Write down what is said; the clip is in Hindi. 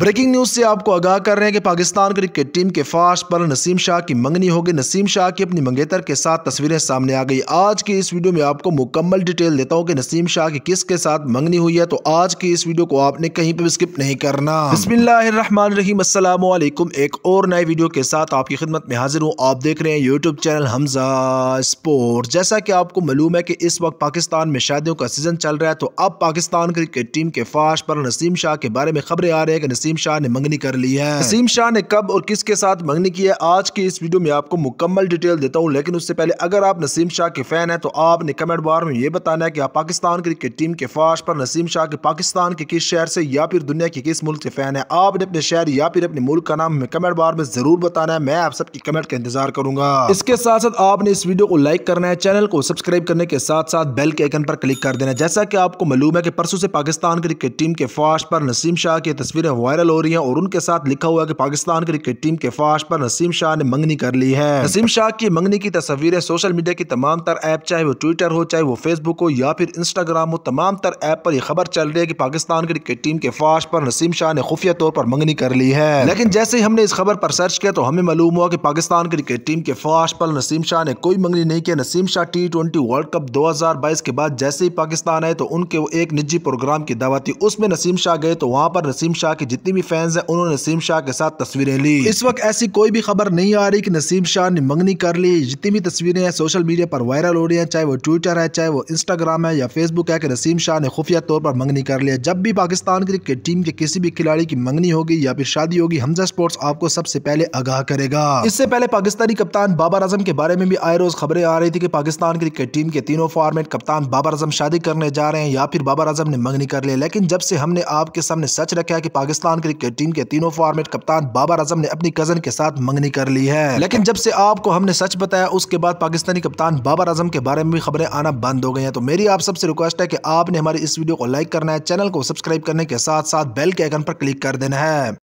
ब्रेकिंग न्यूज से आपको आगाह कर रहे हैं कि पाकिस्तान क्रिकेट टीम के फाश पर नसीम शाह की मंगनी होगी नसीम शाह की अपनी मंगेतर के साथ तस्वीरें सामने आ गई आज की इस वीडियो में आपको मुकम्मल डिटेल देता हूं कि नसीम शाह की किसके साथ मंगनी हुई है तो आज की इस वीडियो को आपने कहीं पर स्किप नहीं करना रही असलम एक और नए वीडियो के साथ आपकी खिदमत में हाजिर हूँ आप देख रहे हैं यूट्यूब चैनल हमजा स्पोर्ट जैसा की आपको मालूम है की इस वक्त पाकिस्तान में शादियों का सीजन चल रहा है तो अब पाकिस्तान क्रिकेट टीम के फाश पर नसीम शाह के बारे में खबरें आ रही है नसीम शाह ने मंगनी कर ली है नसीम शाह ने कब और किसके साथ मंगनी की है आज की इस वीडियो में आपको मुकम्मल डिटेल देता हूँ लेकिन उससे पहले अगर आप नसीम शाह के फैन है तो आपने कमेंट बार में ये बताना है की आप पाकिस्तान क्रिकेट टीम के फाश पर नसीम शाह के पाकिस्तान के किस शहर से या फिर दुनिया के किस मुल्क के फैन है आपने अपने शहर या फिर अपने मुल्क का नाम कमेंट बार में जरूर बताना है मैं आप सबकी कमेंट का इंतजार करूंगा इसके साथ साथ आपने इस वीडियो को लाइक करना है चैनल को सब्सक्राइब करने के साथ साथ बेल के आइकन पर क्लिक कर देना जैसा कि आपको मालूम है कि परसों से पाकिस्तान क्रिकेट टीम के फास्ट पर नसीम शाह की तस्वीरें हुआ वायरल हो रही है और उनके साथ लिखा हुआ की पाकिस्तान क्रिकेट टीम के फाश पर नसीम शाह ने मंगनी कर ली है नसीम शाह की मंगनी की तस्वीरें सोशल मीडिया की तमाम तर ऐप चाहे वो ट्विटर हो चाहे वो फेसबुक हो या फिर इंस्टाग्राम हो तमाम तर ऐप पर यह खबर चल रही है की पाकिस्तान क्रिकेट टीम के फाश पर नसीम शाह ने खुफिया तौर पर मंगनी कर ली है लेकिन जैसे ही हमने इस खबर पर सर्च किया तो हमें मालूम हुआ कि पाकिस्तान क्रिकेट टीम के फाश पर नसीम शाह ने कोई मंगनी नहीं किया Naseem Shah T twenty World Cup 2022 के बाद जैसे ही पाकिस्तान आए तो उनके वो एक निजी प्रोग्राम की दावा थी उसमें नसीम शाह गए तो वहाँ पर नसीम शाह की जितनी भी फैंस हैं उन्होंने नसीम शाह के साथ तस्वीरें ली इस वक्त ऐसी कोई भी खबर नहीं आ रही कि नसीम शाह ने मंगनी कर ली जितनी भी तस्वीरें हैं सोशल मीडिया पर वायरल हो रही है चाहे वो ट्विटर है चाहे वो इंस्टाग्राम है या फेसबुक है कि नसीम शाह ने खुफिया तौर पर मंगनी कर लिया जब भी पाकिस्तान क्रिकेट टीम के किसी भी खिलाड़ी की मंगनी होगी या फिर शादी होगी हमजा स्पोर्ट्स आपको सबसे पहले आगाह करेगा इससे पहले पाकिस्तानी कप्तान बाबर आजम के बारे में भी आए रोज खबरें आ रही थी कि पाकिस्तान क्रिकेट टीम के तीनों फॉर्मेट कप्तान बाबर आजम शादी करने जा रहे हैं या फिर बाबर आजम ने मंगनी कर लिया लेकिन जब से हमने आपके सामने सच रखा है कि पाकिस्तान पाकिस्तान क्रिकेट टीम के तीनों फॉर्मेट कप्तान बाबर आजम ने अपनी कजन के साथ मंगनी कर ली है लेकिन जब से आपको हमने सच बताया उसके बाद पाकिस्तानी कप्तान बाबर आजम के बारे में भी खबरें आना बंद हो गई है तो मेरी आप सबसे रिक्वेस्ट है की आपने हमारी इस वीडियो को लाइक करना है चैनल को सब्सक्राइब करने के साथ साथ बेल के आइकन पर क्लिक कर देना है